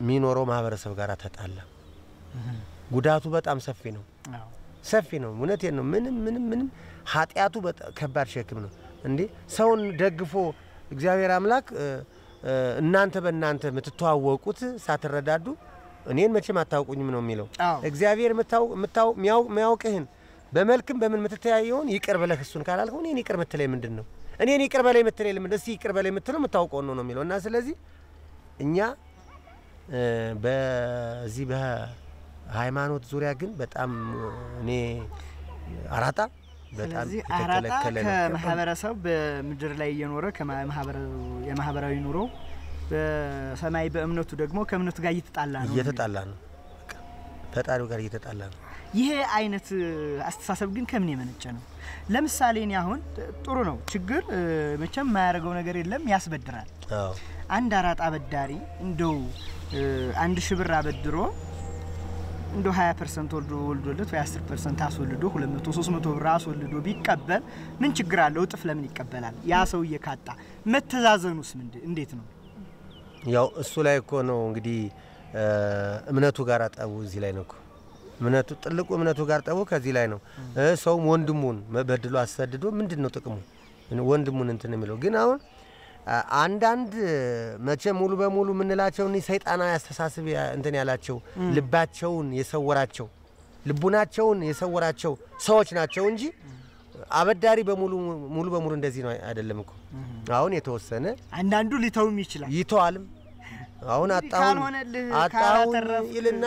የሚኖረው ማህበረሰብ ጋር ተጣላ። ጉዳቱ በጣም ሰፊ ነው፣ ሰፊ ነው። እውነቴን ነው። ምንም ምንም ምንም ኃጢአቱ ከባድ ሸክም ነው። እንዴ ሰውን ደግፎ እግዚአብሔር አምላክ እናንተ በእናንተ የምትተዋወቁት ሳትረዳዱ እኔን መቼም አታውቁኝም ነው የሚለው እግዚአብሔር። የሚያውቅህን በመልክም በምን የምትተያየውን ይቅር ብለህ እሱን ካላልከው እኔን ይቅር ምትለኝ ምንድን ነው? እኔን ይቅር በላይ ምትለኝ ለምን? እስ ይቅር በላይ ምትለው የምታውቀውን ነው ነው የሚለው እና ስለዚህ እኛ በዚህ በሃይማኖት ዙሪያ ግን በጣም እኔ አራጣ ስለዚህ አራጣ ከማህበረሰብ በምድር ላይ እየኖረ የማህበራዊ ኑሮ በሰማይ በእምነቱ ደግሞ ከእምነቱ ጋር እየተጣላ ነው እየተጣላ ነው ፈጣሪው ጋር እየተጣላ ነው። ይሄ አይነት አስተሳሰብ ግን ከምን የመነጨ ነው? ለምሳሌ እኔ አሁን ጥሩ ነው ችግር መቼም የማያደርገው ነገር የለም፣ ያስበድራል። አንድ አራጣ አበዳሪ እንደው አንድ ሽብር ብር አበድሮ እንደ 20 ፐርሰንት ወልዶለት ወይ 10 ፐርሰንት አስወልዶ 200 300 ብር አስወልዶ ቢቀበል ምን ችግር አለው? እጥፍ ለምን ይቀበላል? ያ ሰው እየካጣ መተዛዘኑስ እንዴት ነው? ያው እሱ ላይ እኮ ነው እንግዲህ እምነቱ ጋር ጠቡ እዚህ ላይ ነው እምነቱ ጥልቁ እምነቱ ጋር ጠቡ ከዚህ ላይ ነው። ሰውም ወንድሙን በድሎ አሰድዶ ምንድን ነው ጥቅሙ? ወንድሙን እንትን የሚለው ግን አሁን አንዳንድ መቼ ሙሉ በሙሉ የምንላቸው እኒህ ሰይጣና አስተሳሰብ እንትን ያላቸው ልባቸውን የሰወራቸው ልቡናቸውን የሰወራቸው ሰዎች ናቸው እንጂ አበዳሪ በሙሉ ሙሉ በሙሉ እንደዚህ ነው አይደለም እኮ። አሁን የተወሰነ አንዳንዱ ሊተውም ይችላል ይተዋልም። አሁን አጣሁን አጣሁን ይልና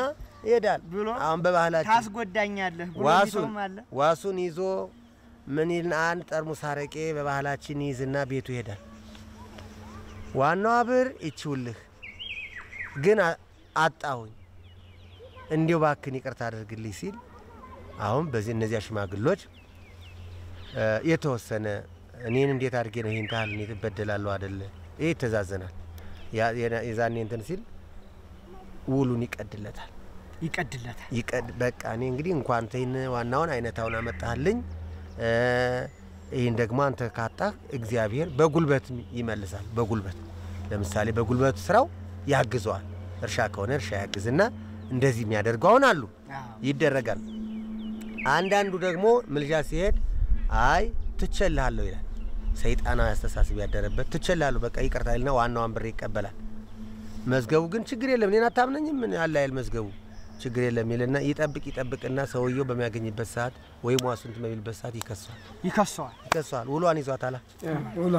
ይሄዳል። አሁን በባህላችን ታስጎዳኛለህ ብሎ ዋሱን ዋሱን ይዞ ምን ይልና አንድ ጠርሙስ አረቄ በባህላችን ይዝና ቤቱ ይሄዳል። ዋናዋ ብር ይችውልህ ግን አጣሁኝ፣ እንዲሁ ባክን ይቅርታ አድርግልኝ ሲል አሁን በዚህ እነዚያ ሽማግሎች የተወሰነ እኔን እንዴት አድርጌ ነው ይህን ታህል እኔ ትበደላለሁ አደለ? ይህ ይተዛዘናል። የዛኔ እንትን ሲል ውሉን ይቀድለታል ይቀድለታል። ይቀድ በቃ እኔ እንግዲህ እንኳን ተይን ዋናውን አይነታውን አመጣህልኝ፣ ይህን ደግሞ አንተ ካጣህ እግዚአብሔር በጉልበት ይመልሳል። በጉልበት ለምሳሌ በጉልበት ስራው ያግዘዋል። እርሻ ከሆነ እርሻ ያግዝና እንደዚህ የሚያደርጉ አሁን አሉ፣ ይደረጋል። አንዳንዱ ደግሞ ምልጃ ሲሄድ አይ ትቸልሃለሁ ይላል። ሰይጣናዊ አስተሳሰብ ያደረበት ትቸልሃለሁ፣ በቃ ይቅርታ ይልና ዋናዋን ብር ይቀበላል። መዝገቡ ግን ችግር የለም እኔን አታምነኝም ምን ያለ አይል መዝገቡ ችግር የለም ይልና ይጠብቅ ይጠብቅና ሰውየው በሚያገኝበት ሰዓት ወይም ዋሱንት በሚልበት ሰዓት ይከሷል ይከሷል ይከሷል ውሏን ይዟታላ ውሏ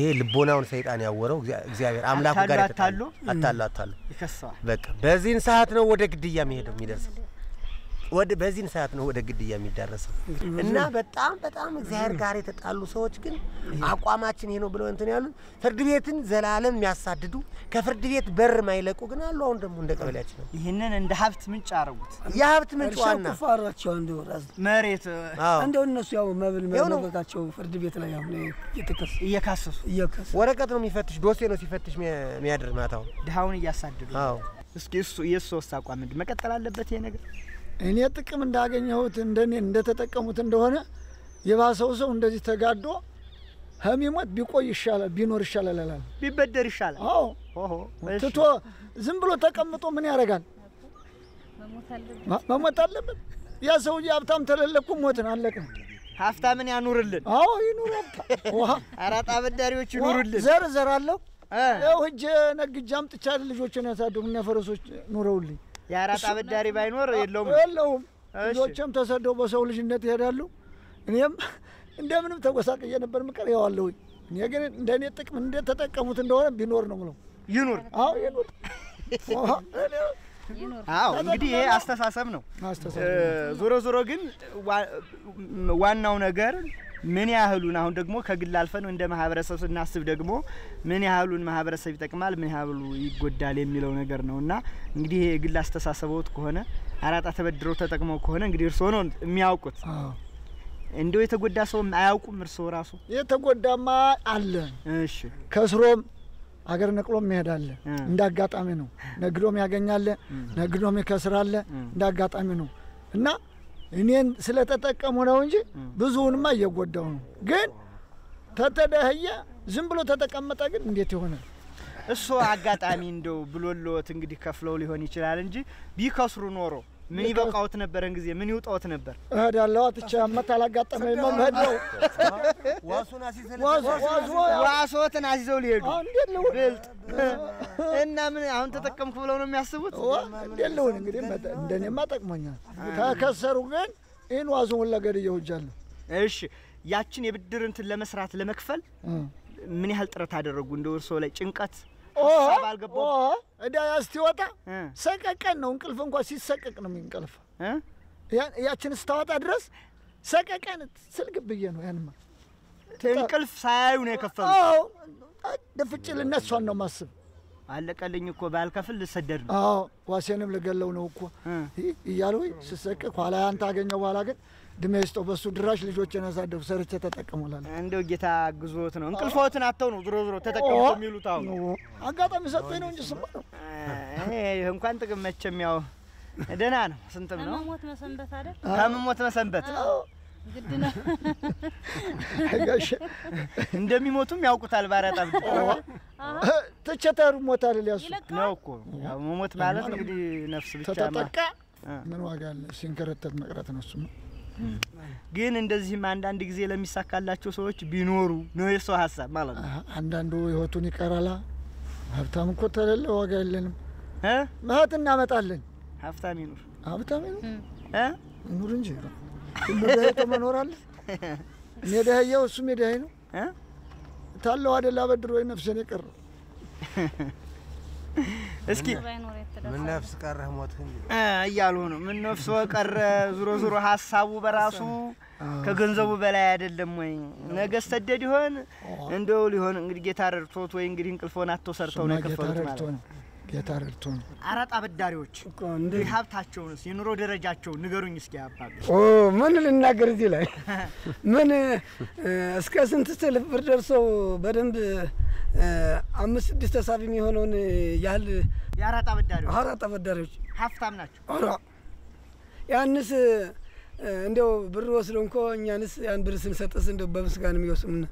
ይሄ ልቦናውን ሰይጣን ያወረው እግዚአብሔር አምላኩ ጋር አታሉ አታሉ ይከሰዋል። በቃ በዚህን ሰዓት ነው ወደ ግድያ የሚሄደው የሚደርሰው። ወደ በዚህን ሰዓት ነው ወደ ግድያ የሚዳረሰው እና በጣም በጣም እግዚአብሔር ጋር የተጣሉ ሰዎች ግን አቋማችን ይሄ ነው ብለው እንትን ያሉት ፍርድ ቤትን ዘላለም የሚያሳድዱ ከፍርድ ቤት በር ማይለቁ ግን አሉ። አሁን ደግሞ እንደ ቀበሌያችን ነው። ይህንን እንደ ሀብት ምንጭ አረጉት። የሀብት ምንጭ ዋና ቁፋሯቸው እንደው ራስ መሬት እንደው እነሱ ያው መብል መበቃቸው ፍርድ ቤት ላይ አሁን እየተከሰሱ እየካሰሱ ወረቀት ነው የሚፈትሽ ዶሴ ነው ሲፈትሽ የሚያድር ማታው ድሃውን እያሳድዱ። እስኪ እሱ የእሱ አቋም ምንድን መቀጠል አለበት ይሄ ነገር? እኔ ጥቅም እንዳገኘሁት እንደኔ እንደተጠቀሙት እንደሆነ የባሰው ሰው እንደዚህ ተጋዶ ከሚሞት ቢቆይ ይሻላል ቢኖር ይሻላል ያላል ቢበደር ይሻላል። አዎ ትቶ ዝም ብሎ ተቀምጦ ምን ያደርጋል? መሞት አለብን። ያ ሰውዬ ሀብታም ተለለኩ ሞትን አለቅን። ሀብታምን ያኑርልን። አዎ ይኑር አራጣ በዳሪዎች ይኑርልን። ዘር ዘር አለው ይኸው ሂጅ ነግጄ አምጥቻለሁ። ልጆችን ያሳደጉ እና ፈረሶች ኑረውልኝ የአራት አበዳሪ ባይኖር የለውም የለውም። ልጆችም ተሰደው በሰው ልጅነት ይሄዳሉ። እኔም እንደምንም ተጎሳቅዬ ነበር ምቀር ይዋለሁኝ። እኔ ግን እንደኔ ጥቅም እንደተጠቀሙት እንደሆነ ቢኖር ነው ምለው ይኑር። አዎ ይኑር። አዎ እንግዲህ ይሄ አስተሳሰብ ነው። ዞሮ ዞሮ ግን ዋናው ነገር ምን ያህሉን አሁን ደግሞ ከግል አልፈን እንደ ማህበረሰብ ስናስብ ደግሞ ምን ያህሉን ማህበረሰብ ይጠቅማል፣ ምን ያህሉ ይጎዳል የሚለው ነገር ነው እና እንግዲህ የግል አስተሳሰቦት ከሆነ አራጣ ተበድረው ተጠቅመው ከሆነ እንግዲህ እርስዎ ነው የሚያውቁት። እንደው የተጎዳ ሰውም አያውቁም እርስዎ ራሱ? የተጎዳማ አለ። እሺ ከስሮም አገር ነቅሎም ይሄዳል። እንደ አጋጣሚ ነው። ነግዶም ያገኛለ፣ ነግዶም ይከስራለ። እንደ አጋጣሚ ነው እና እኔን ስለተጠቀሙ ነው እንጂ ብዙውንማ እየጎዳው ነው። ግን ተተደህየ ዝም ብሎ ተተቀመጠ ግን እንዴት ይሆናል? እሱ አጋጣሚ እንደው ብሎሎት እንግዲህ ከፍለው ሊሆን ይችላል እንጂ ቢከስሩ ኖሮ ምን ይበቃዎት ነበር? እንጊዜ ምን ይውጣዎት ነበር? እሄዳለሁ። አትቼ አመት አላጋጠመኝ ነው የምሄደው። ዋሶትን አስይዘው ሊሄዱ ብልጥ እና ምን አሁን ተጠቀምኩ ብለው ነው የሚያስቡት። እንዴት ልሁን እንግዲህ፣ እንደኔማ ጠቅሞኛል። ተከሰሩ ግን ይህን ዋሶውን ወለገድ ሄጃለሁ። እሺ፣ ያችን የብድር እንትን ለመስራት ለመክፈል ምን ያህል ጥረት አደረጉ? እንደው እርስዎ ላይ ጭንቀት ሀሳብ አልገባሁም። እዳ ያስትወጣ ሰቀቀን ነው። እንቅልፍ እንኳ ሲሰቀቅ ነው የሚንቀልፍ። ያችን ስታወጣ ድረስ ሰቀቀን ስልግ ብዬ ነው ያንማ እንቅልፍ ሳያዩ ነው የከፈሉ። ደፍጭ ልነሷን ነው ማስብ አለቀልኝ እኮ ባልከፍል ልሰደድ ነው። አዎ ዋሴንም ልገለው ነው እኮ እያሉ ስሰቅቅ ኋላ አንተ አገኘው በኋላ ግን እድሜ ይስጠው። በሱ ድራሽ ልጆችን ያሳደፉ ሰርቼ ተጠቅሞላል። እንደው ጌታ ግዞት ነው። እንቅልፎትን አተው ነው ዝሮ ዝሮ ተጠቀሙ የሚሉት አሁን አጋጣሚ ሰጠኝ ነው እንጂ ስማ ነው እንኳን ጥቅም መቼም ያው ደህና ነው። ስንትም ነው ከመሞት መሰንበት አይደል? ከመሞት መሰንበት ግድ ነው። እንደሚሞቱም ያውቁታል። ባራጣ ትቸተሩ ሞት አይደል? ያሱ ነው እኮ መሞት ማለት እንግዲህ ነፍስ ብቻ ተጠቃ ምን ዋጋ አለ? ሲንከረተት መቅረት ነው እሱማ ግን እንደዚህም አንዳንድ ጊዜ ለሚሳካላቸው ሰዎች ቢኖሩ ነው የሰው ሀሳብ ማለት ነው። አንዳንዱ ህይወቱን ይቀራላ። ሀብታም እኮ ተለለ ዋጋ የለንም። መሀት እናመጣለን። ሀብታም ይኑር፣ ሀብታም ይኑር፣ ይኑር እንጂ ሁሉ ደህቶ መኖር አለ። እኔ ደህየው እሱም የደህይ ነው። ታለው አደላ በድሮ ነፍሴን የቀረው እስኪ ምን ነፍስ ቀረህ ሞትህ እያሉ ነው። ምን ነፍስ ቀረ። ዙሮ ዙሮ ሀሳቡ በራሱ ከገንዘቡ በላይ አይደለም ወይ? ነገ ሰደድ ይሆን እንደው ሊሆን እንግዲህ ጌታ ረድቶት ወይ እንግዲህ እንቅልፎን አቶ ሰርተው ነው የከፈሉት ማለት ነው። ጌታ ረድቶ ነው። አራጣ አበዳሪዎች ሀብታቸውንስ የኑሮ ደረጃቸው ንገሩኝ እስኪ አባሉ። ምን ልናገር እዚህ ላይ ምን እስከ ስንት ስልፍ ብር ደርሰው በደንብ አምስት ስድስት ተሳቢ የሚሆነውን ያህል የአራጣ አበዳሪዎች አራጣ አበዳሪዎች ሀብታም ናቸው። አራ ያንስ እንደው ብር ወስዶ እንኮ እኛንስ ያን ብር ስንሰጥስ እንደው በምስጋን የሚወስምን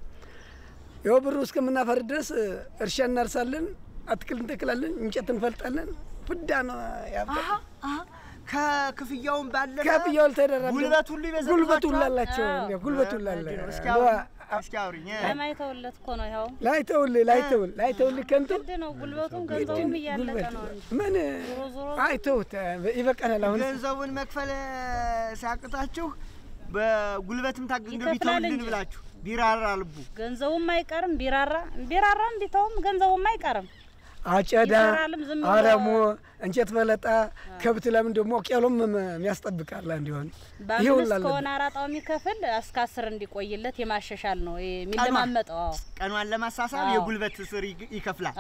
ያው ብሩ እስከምናፈር ድረስ እርሻ እናርሳለን፣ አትክልት እንተክላለን፣ እንጨት እንፈልጣለን። ፍዳ ነው ያብጣ ከክፍያውን ባለ ከክፍያው ተደራ ጉልበት ሁሉ ይበዛል። ጉልበት ሁሉ አላቸው። ጉልበት ሁሉ አለ። እስኪ አውሪኝ። ለማይተውለት እኮ ነው። ይኸው ላይተውልህ ላይተውልህ ላይተውልህ ከንቱ ግድ ነው። ጉልበቱም ገንዘቡም እያለቀ ነው ምን አይተውት ይበቃናል። አሁን ገንዘቡን መክፈል ሲያቅታችሁ በጉልበትም ታገኘው ቢተውልን ብላችሁ ቢራራ ልቡ ገንዘቡም አይቀርም ቢራራ ቢራራም ቢተውም ገንዘቡም አይቀርም። አጨዳ፣ አረሞ፣ እንጨት በለጣ፣ ከብት ለምን ደሞ ቄሎም የሚያስጠብቃል እንዲሆን ይሁን ከሆነ አራጣው የሚከፍል እስከ አስር እንዲቆይለት የማሸሻል ነው የሚለማመጠው። ቀኗን ለማሳሳብ የጉልበት ስር ይከፍላል።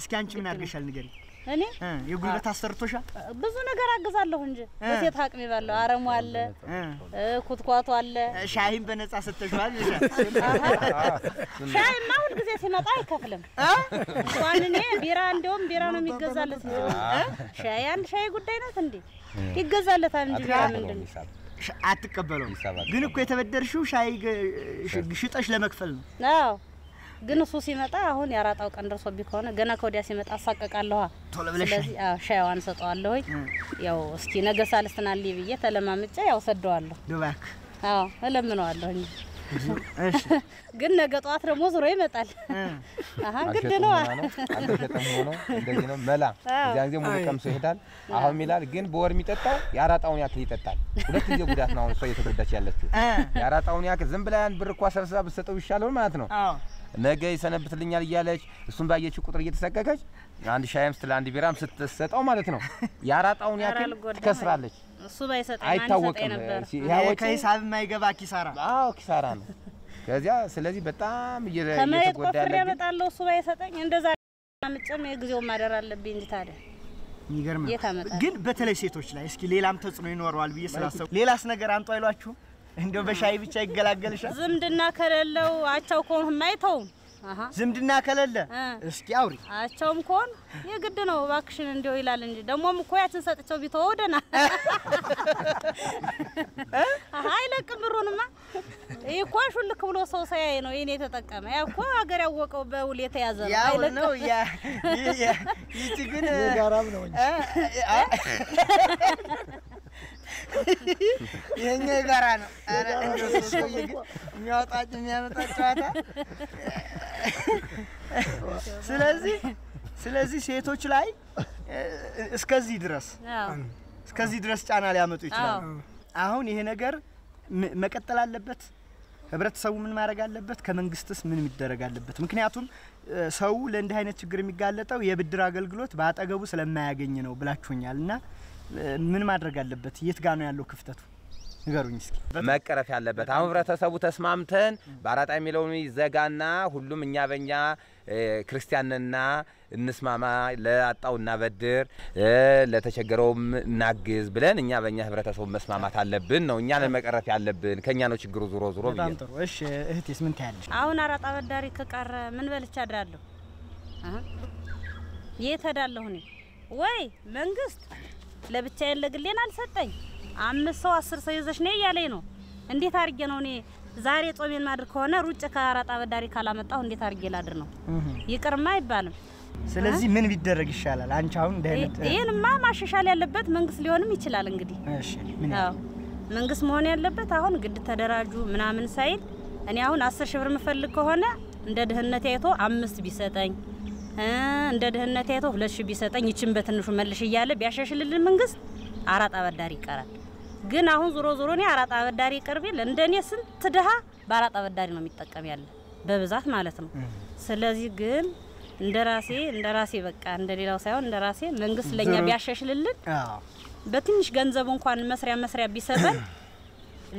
እስኪ አንቺ ምን አድርገሻል ንገሪኝ። እኔ የጉልበት አሰርቶሻል። ብዙ ነገር አግዛለሁ እንጂ በሴት አቅሜ ባለው አረሙ አለ፣ ኩትኳቱ አለ፣ ሻይም በነጻ ሰጥተሽዋል። ሻይማ ሁል ጊዜ ሲመጣ አይከፍልም። እንኳን እኔ ቢራ እንደውም ቢራ ነው የሚገዛለት እንጂ ሻይ አንድ ሻይ ጉዳይ ናት እንዴ? ይገዛለታል እንጂ ቢራ ምንድን ነው? አትቀበለውም። ግን እኮ የተበደርሽው ሻይ ሽጠሽ ለመክፈል ነው። አዎ ግን እሱ ሲመጣ አሁን ያራጣው ቀን ደርሶብኝ ከሆነ ገና ከወዲያ ሲመጣ አሳቀቃለሁ። ስለዚህ ሻይዋን ሰጠዋለሁ። ያው እስኪ ነገ ሳልስትና ልይ ብዬ ተለማምጬ ያው ሰደዋለሁ። ግባክ አዎ እለምነዋለሁ እንጂ ግን ነገ ጠዋት ደግሞ ዞሮ ይመጣል። አሀ ግድ ነው አልተሸጠም ሆኖ እንደዚህ ነው መላ እዚያን ጊዜ ሙሉ ቀምሶ ይሄዳል። አሁን ይላል ግን በወር የሚጠጣው የአራጣውን ያክል ይጠጣል። ሁለት ጊዜ ጉዳት ነው አሁን እሷ እየተጎዳች ያለችው። የአራጣውን ያክል ዝም ብላ ያን ብር እንኳ ሰብስባ ብትሰጠው ይሻለው ማለት ነው። አዎ ነገ ይሰነብትልኛል እያለች እሱን ባየችው ቁጥር እየተሰቀቀች አንድ ሻይም ስትል አንድ ቢራም ስትሰጠው ማለት ነው ያራጣውን ያክል ትከስራለች። እሱ ባይሰጠኝ አይታወቅም። ከሂሳብ የማይገባ ኪሳራ። አዎ ኪሳራ ነው። ከዚያ ስለዚህ በጣም ከመሬት ቆፍሬ ያመጣለሁ እሱ ባይሰጠኝ እንደዛ ምጨም የጊዜው ማደር አለብኝ እንጂ ታዲያ ይገርማል። ግን በተለይ ሴቶች ላይ እስኪ ሌላም ተጽዕኖ ይኖረዋል ብዬ ስላሰብኩ ሌላስ ነገር አምጧ አይሏችሁም? እንደው በሻይ ብቻ ይገላገልሻል። ዝምድና ከሌለው አቻው ከሆንህም አይተውም። ዝምድና ከሌለ እስኪ አውሪ። አቻውም ከሆን የግድ ነው እባክሽን እንዲው ይላል እንጂ ደግሞም እኮ ያችን ሰጥቼው ቢተው ወደና አይለቅም። ብሩንማ ይህ እኮ ሹልክ ብሎ ሰው ሳያይ ነው ይኔ የተጠቀመ። ያ እኮ ሀገር ያወቀው በውል የተያዘ ነው። ያው ነው። ይቺ ግን የጋራም ነው እንጂ ይሄኛ የጋራ ነው። የሚያወጣቸው የሚያመጣው ጨዋታ። ስለዚህ ስለዚህ ሴቶች ላይ እስከዚህ ድረስ እስከዚህ ድረስ ጫና ሊያመጡ ይችላሉ። አሁን ይሄ ነገር መቀጠል አለበት። ህብረተሰቡ ምን ማድረግ አለበት? ከመንግስትስ ምን የሚደረግ አለበት? ምክንያቱም ሰው ለእንዲህ አይነት ችግር የሚጋለጠው የብድር አገልግሎት በአጠገቡ ስለማያገኝ ነው ብላችሁኛል እና ምን ማድረግ አለበት? የት ጋ ነው ያለው ክፍተቱ? ንገሩኝ እስኪ። መቀረፍ ያለበት አሁን ህብረተሰቡ ተስማምተን በአራጣ የሚለውን ይዘጋና ሁሉም እኛ በእኛ ክርስቲያንና እንስማማ፣ ለአጣው እናበድር፣ ለተቸገረውም እናግዝ ብለን እኛ በእኛ ህብረተሰቡ መስማማት አለብን ነው። እኛ ነን መቀረፍ ያለብን፣ ከእኛ ነው ችግሩ ዙሮ ዙሮ። በጣም ጥሩ። እሺ እህቴስ ምን ታያለሽ? አሁን አራጣ በዳሪ ከቀረ ምን በልቻ አድራለሁ? የት እሄዳለሁ እኔ? ወይ መንግስት ያለ ለግሌን አልሰጠኝ። አምስት ሰው አስር ሰው ይዘሽ ነይ እያለኝ ነው። እንዴት አድርጌ ነው እኔ ዛሬ ጾሜን ማድር ከሆነ ሩጭ ከአራጣ በዳሪ ካላመጣሁ እንዴት አድርጌ ላድር ነው? ይቅርማ አይባልም። ስለዚህ ምን ቢደረግ ይሻላል? አንቺ አሁን ይህንማ ማሻሻል ያለበት መንግስት ሊሆንም ይችላል። እንግዲህ መንግስት መሆን ያለበት አሁን ግድ ተደራጁ ምናምን ሳይል እኔ አሁን አስር ሺህ ብር የምፈልግ ከሆነ እንደ ድህነት አይቶ አምስት ቢሰጠኝ እንደ ድህነት አይቶ ሁለት ቢሰጠኝ ይችን በትንሹ መልሽ እያለ ቢያሻሽልልን መንግስት አራጣ አበዳሪ ይቀራል። ግን አሁን ዞሮ ዞሮ እኔ አራጣ አበዳሪ ቅርቤ እንደኔ ስንት ድሃ በአራጣ አበዳሪ ነው የሚጠቀም ያለ በብዛት ማለት ነው። ስለዚህ ግን እንደ ራሴ እንደ ራሴ በቃ እንደ ሌላው ሳይሆን እንደ ራሴ መንግስት ለኛ ቢያሻሽልልን በትንሽ ገንዘብ እንኳን መስሪያ መስሪያ ቢሰጠን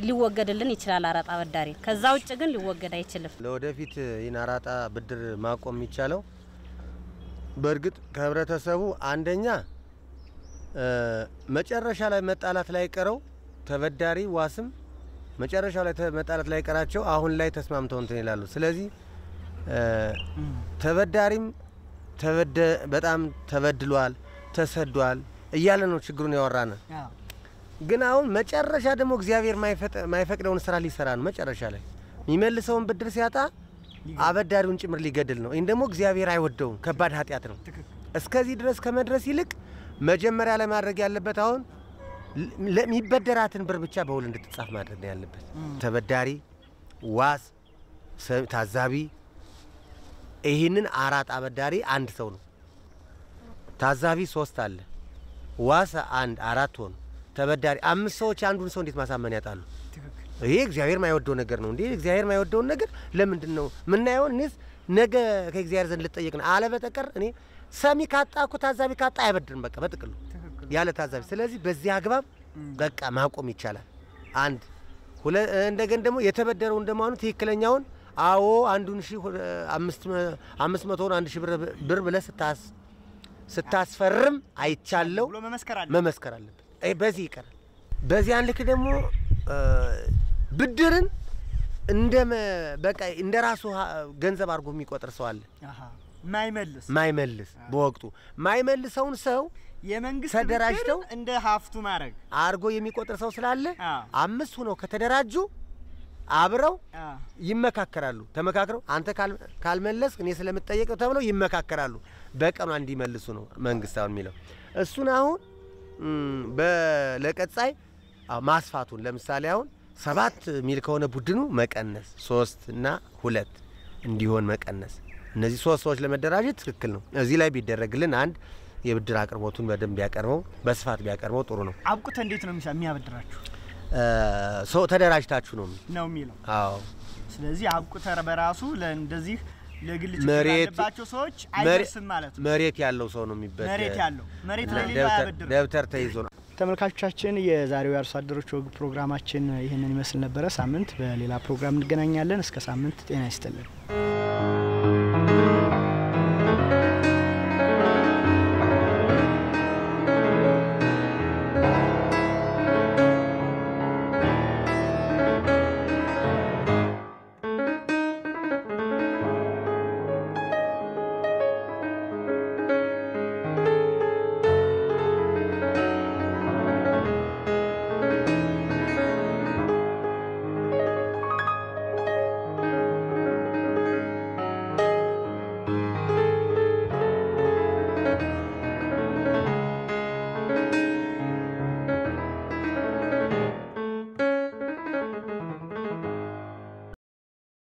ሊወገድልን ይችላል አራጣ አበዳሪ። ከዛ ውጭ ግን ሊወገድ አይችልም። ለወደፊት ይህን አራጣ ብድር ማቆም የሚቻለው በእርግጥ ከህብረተሰቡ አንደኛ መጨረሻ ላይ መጣላት ላይ ቀረው ተበዳሪ ዋስም መጨረሻ ላይ መጣላት ላይ ቀራቸው አሁን ላይ ተስማምተው እንትን ይላሉ። ስለዚህ ተበዳሪም በጣም ተበድሏል፣ ተሰዷል እያለ ነው ችግሩን ያወራነ። ግን አሁን መጨረሻ ደግሞ እግዚአብሔር ማይፈቅደውን ስራ ሊሰራ ነው። መጨረሻ ላይ የሚመልሰውን ብድር ሲያጣ አበዳሪውን ጭምር ሊገድል ነው። ይህን ደግሞ እግዚአብሔር አይወደውም፣ ከባድ ኃጢአት ነው። እስከዚህ ድረስ ከመድረስ ይልቅ መጀመሪያ ለማድረግ ያለበት አሁን ለሚበደራትን ብር ብቻ በውል እንድትጻፍ ማድረግ ነው ያለበት። ተበዳሪ፣ ዋስ፣ ታዛቢ ይህንን አራት አበዳሪ አንድ ሰው ነው። ታዛቢ ሶስት አለ፣ ዋስ አንድ አራት ሆኑ፣ ተበዳሪ አምስት ሰዎች አንዱን ሰው እንዴት ማሳመን ያጣሉ? ይሄ እግዚአብሔር ማይወደው ነገር ነው እንዴ? እግዚአብሔር ማይወደውን ነገር ለምንድን ነው ምናየው? እኔስ ነገ ከእግዚአብሔር ዘንድ ልጠየቅ ነው። አለበተቀር እኔ ሰሚ ካጣ እኮ ታዛቢ ካጣ አይበድርም። በቃ በጥቅሉ ያለ ታዛቢ። ስለዚህ በዚህ አግባብ በቃ ማቆም ይቻላል። አንድ እንደገን ደግሞ የተበደረውን ደግሞ አሁን ትክክለኛውን አዎ አንዱን ሺ አምስት መቶውን አንድ ሺ ብር ብለ ስታስ ስታስፈርም አይቻለው መመስከር አለብን። በዚህ ይቀራል። በዚህ አንልክ ልክ ደግሞ ብድርን እንደ በቃ እንደ ራሱ ገንዘብ አድርጎ የሚቆጥር ሰው አለ። ማይመልስ ማይመልስ በወቅቱ ማይመልሰውን ሰው የመንግስት ተደራጅተው እንደ ሀፍቱ ማድረግ አድርጎ የሚቆጥር ሰው ስላለ አምስት ሁነው ከተደራጁ አብረው ይመካከራሉ። ተመካክረው አንተ ካልመለስ እኔ ስለምጠየቀው ተብለው ይመካከራሉ። በቀኗ እንዲመልሱ ነው መንግስት አሁን የሚለው እሱን አሁን ለቀጣይ ማስፋቱን ለምሳሌ አሁን ሰባት ሚል ከሆነ ቡድኑ መቀነስ ሶስት እና ሁለት እንዲሆን መቀነስ። እነዚህ ሶስት ሰዎች ለመደራጀት ትክክል ነው። እዚህ ላይ ቢደረግልን አንድ የብድር አቅርቦቱን በደንብ ቢያቀርበው በስፋት ቢያቀርበው ጥሩ ነው። አብቁተ እንዴት ነው የሚያበድራችሁ? ሰው ተደራጅታችሁ ነው ነው የሚለው። አዎ። ስለዚህ አብቁተ በራሱ ለእንደዚህ ለግል ያለባቸው ሰዎች አይደርስም ማለት ነው። መሬት ያለው ሰው ነው የሚበደር። መሬት ያለው መሬት ላይ ሌላ ያበድር ደብተር ተይዞ ነው ተመልካቾቻችን የዛሬው የአርሶ አደሮች ወግ ፕሮግራማችን ይህንን ይመስል ነበረ። ሳምንት በሌላ ፕሮግራም እንገናኛለን። እስከ ሳምንት ጤና ይስጥልን።